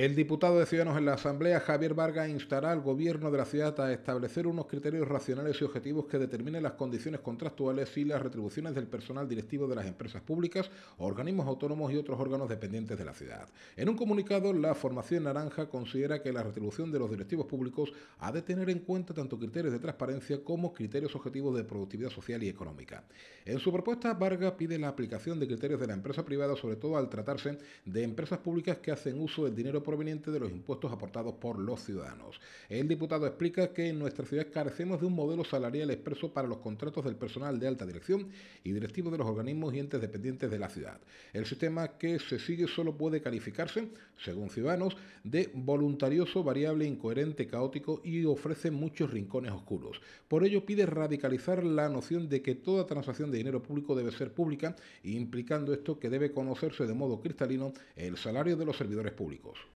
El diputado de Ciudadanos en la Asamblea, Javier Vargas, instará al Gobierno de la ciudad a establecer unos criterios racionales y objetivos que determinen las condiciones contractuales y las retribuciones del personal directivo de las empresas públicas, organismos autónomos y otros órganos dependientes de la ciudad. En un comunicado, la Formación Naranja considera que la retribución de los directivos públicos ha de tener en cuenta tanto criterios de transparencia como criterios objetivos de productividad social y económica. En su propuesta, Vargas pide la aplicación de criterios de la empresa privada, sobre todo al tratarse de empresas públicas que hacen uso del dinero proveniente de los impuestos aportados por los ciudadanos. El diputado explica que en nuestra ciudad carecemos de un modelo salarial expreso para los contratos del personal de alta dirección y directivo de los organismos y entes dependientes de la ciudad. El sistema que se sigue solo puede calificarse, según ciudadanos, de voluntarioso, variable, incoherente, caótico y ofrece muchos rincones oscuros. Por ello pide radicalizar la noción de que toda transacción de dinero público debe ser pública, implicando esto que debe conocerse de modo cristalino el salario de los servidores públicos.